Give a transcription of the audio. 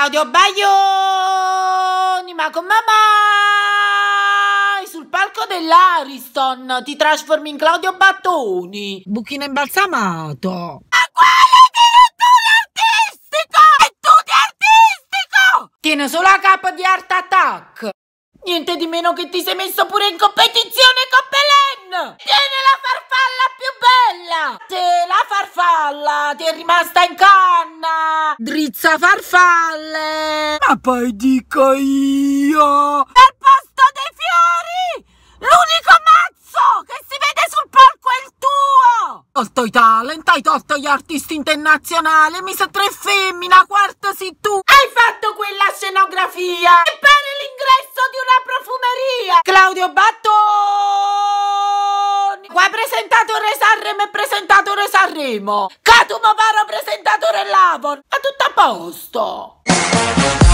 Claudio Baglioni, ma come mai Sul palco dell'Ariston ti trasformi in Claudio Battoni. Buchino imbalsamato. Ma quale direttore artistico? E tu di artistico? Tiene solo la capa di Art Attack. Niente di meno che ti sei messo pure in competizione con Belen. Tiene la farfalla più bella. Se la farfalla ti è rimasta in casa drizza farfalle! Ma poi dico io! Nel posto dei fiori! L'unico mazzo che si vede sul palco è il tuo! Tolto i talent, hai tolto gli artisti internazionali, mi sa tre femmine, la quarta si tu! Hai fatto quella scenografia! E pare l'ingresso di una profumeria! Claudio Battoni! Qua presentato Re Sanremo e presentato Re Sanremo! Catumo Paro presentato a tu tapa -osto.